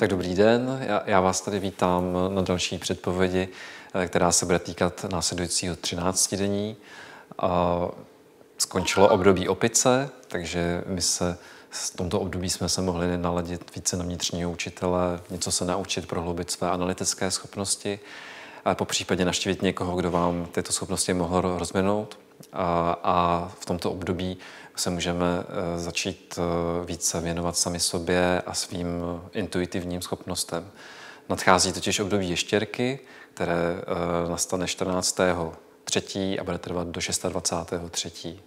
Tak dobrý den, já, já vás tady vítám na další předpovědi, eh, která se bude týkat následujícího 13 dení. Skončilo období opice, takže my se v tomto období jsme se mohli naladit více na vnitřního učitele, něco se naučit, prohloubit své analytické schopnosti, a po případě naštívit někoho, kdo vám tyto schopnosti mohl rozvinout a, a v tomto období se můžeme eh, začít eh, více věnovat sami sobě a svým intuitivním schopnostem. Nadchází totiž období ještěrky, které eh, nastane 14. 3. a bude trvat do 26. 3.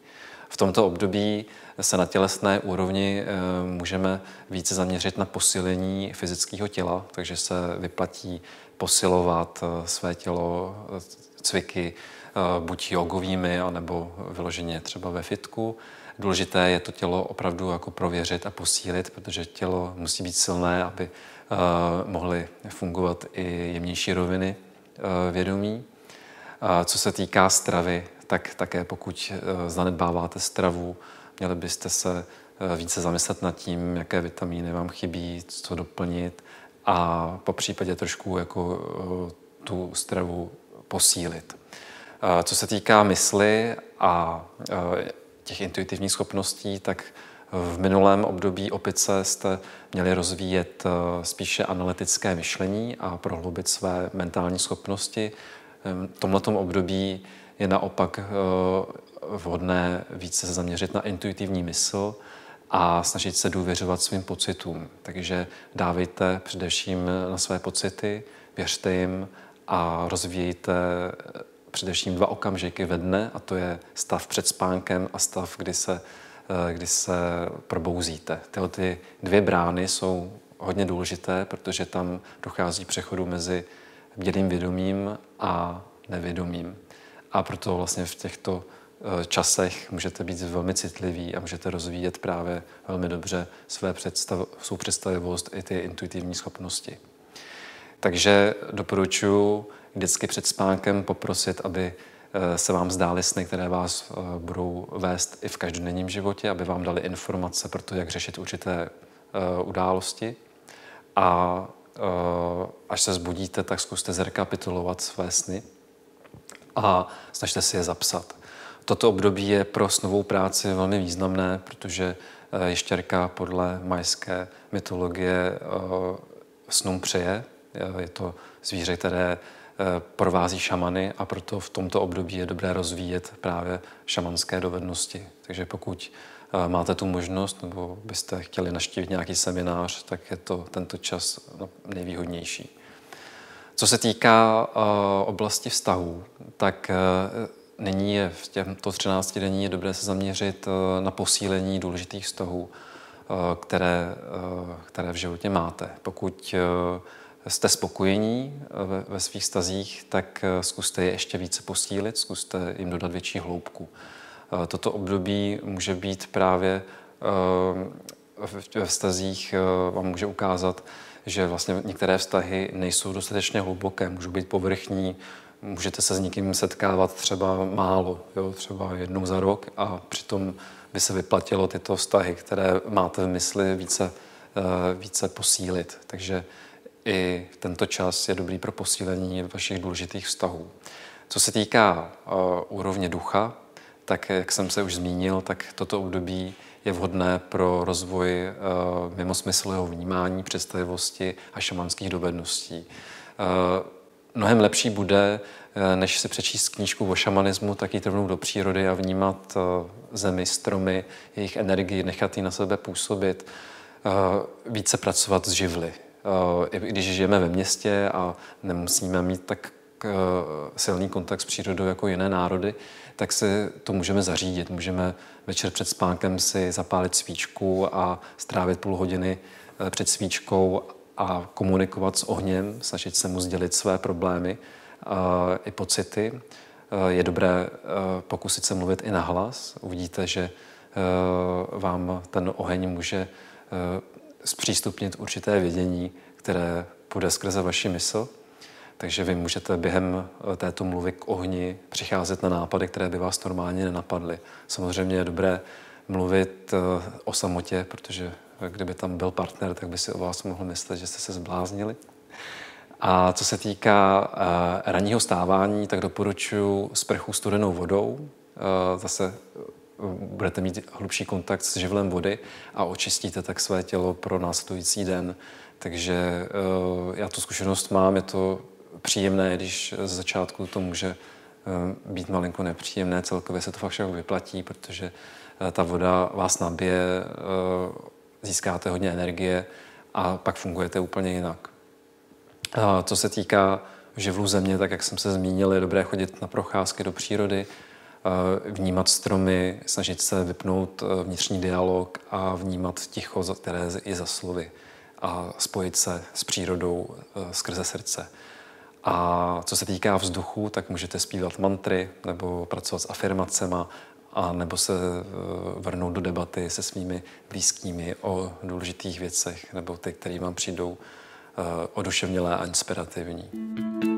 V tomto období se na tělesné úrovni můžeme více zaměřit na posílení fyzického těla, takže se vyplatí posilovat své tělo, cviky, Eh, buď jogovými, anebo vyloženě třeba ve fitku. Důležité je to tělo opravdu jako prověřit a posílit, protože tělo musí být silné, aby eh, mohly fungovat i jemnější roviny eh, vědomí. Co se týká stravy, tak také pokud zanedbáváte stravu, měli byste se více zamyslet nad tím, jaké vitamíny vám chybí, co doplnit a po případě trošku jako tu stravu posílit. Co se týká mysli a e, těch intuitivních schopností, tak v minulém období opice jste měli rozvíjet e, spíše analytické myšlení a prohloubit své mentální schopnosti. V tomto období je naopak e, vhodné více se zaměřit na intuitivní mysl a snažit se důvěřovat svým pocitům. Takže dávejte především na své pocity, věřte jim a rozvíjejte především dva okamžiky ve dne, a to je stav před spánkem a stav, kdy se, eh, kdy se probouzíte. Tyhle ty dvě brány jsou hodně důležité, protože tam dochází přechodu mezi bdělým vědomím a nevědomím. A proto vlastně v těchto eh, časech můžete být velmi citliví a můžete rozvíjet právě velmi dobře své představ, svou představivost i ty intuitivní schopnosti. Takže doporučuji vždycky před spánkem poprosit, aby eh, se vám zdály sny, které vás eh, budou vést i v každodenním životě, aby vám dali informace pro to, jak řešit určité eh, události. A až se zbudíte, tak zkuste zrekapitulovat své sny a snažte si je zapsat. Toto období je pro snovou práci velmi významné, protože ještěrka podle majské mytologie snům přeje, Eh, je to zvíře, které eh, provází šamany a proto v tomto období je dobré rozvíjet právě šamanské dovednosti. Takže pokud eh, máte tu možnost nebo byste chtěli naštívit nějaký seminář, tak je to tento čas no, nejvýhodnější. Co se týká oblasti vztahů, tak nyní je v těmto 13 dení je dobré se zaměřit na posílení důležitých vztahů, které, které v životě máte. Pokud jste spokojení eh, ve, ve svých stazích, tak eh, zkuste je ještě více posílit, zkuste jim dodat větší hloubku. Eh, toto období může být právě ve vztazích, vám může ukázat, že vlastně některé vztahy nejsou dostatečně hluboké, můžou být povrchní, můžete se s někým setkávat třeba málo, jo, třeba jednou za rok a přitom by se vyplatilo tyto vztahy, které máte v mysli, více, více posílit. Takže i tento čas je dobrý pro posílení vašich důležitých vztahů. Co se týká uh, úrovně ducha, tak jak jsem se už zmínil, tak toto období je vhodné pro rozvoj uh, mimosmyslového vnímání, představivosti a šamanských dovedností. Uh, mnohem lepší bude, než si přečíst knížku o šamanismu, tak jít rovnou do přírody a vnímat zemi, stromy, jejich energii, nechat ji na sebe působit, více pracovat s živly, Eh, i když žijeme ve městě a nemusíme mít tak eh, silný kontakt s přírodou jako jiné národy, tak si to můžeme zařídit. Můžeme večer před spánkem si zapálit svíčku a strávit půl hodiny eh, před svíčkou a komunikovat s ohněm, snažit se mu sdělit své problémy i pocity. Je dobré pokusit se mluvit i na hlas. Uvidíte, že vám ten oheň může zpřístupnit určité vědění, které půjde skrze vaši mysl. Takže vy můžete během eh, této mluvy k ohni přicházet na nápady, které by vás normálně nenapadly. Samozřejmě je dobré mluvit eh, o samotě, protože eh, kdyby tam byl partner, tak by si o vás mohl myslet, že jste se zbláznili. A co se týká ranního stávání, tak doporučuji sprchu studenou vodou. Zase budete mít hlubší kontakt s živlem vody a očistíte tak své tělo pro následující den. Takže eh, já tu zkušenost mám, je to příjemné, když z začátku to může eh, být malinko nepříjemné, celkově se to fakt všechno vyplatí, protože eh, ta voda vás nabije, získáte hodně energie a pak fungujete úplně jinak. A co se týká živlu země, tak jak jsem se zmínil, je dobré chodit na procházky do přírody, Eh, vnímat stromy, snažit se vypnout eh, vnitřní dialog a vnímat ticho, které je za slovy a spojit se s přírodou eh, skrze srdce. A co se týká vzduchu, tak můžete zpívat mantry nebo pracovat s afirmacemi a nebo se vrhnout do debaty se svými blízkými o důležitých věcech nebo ty, které vám přijdou oduševnělé a inspirativní.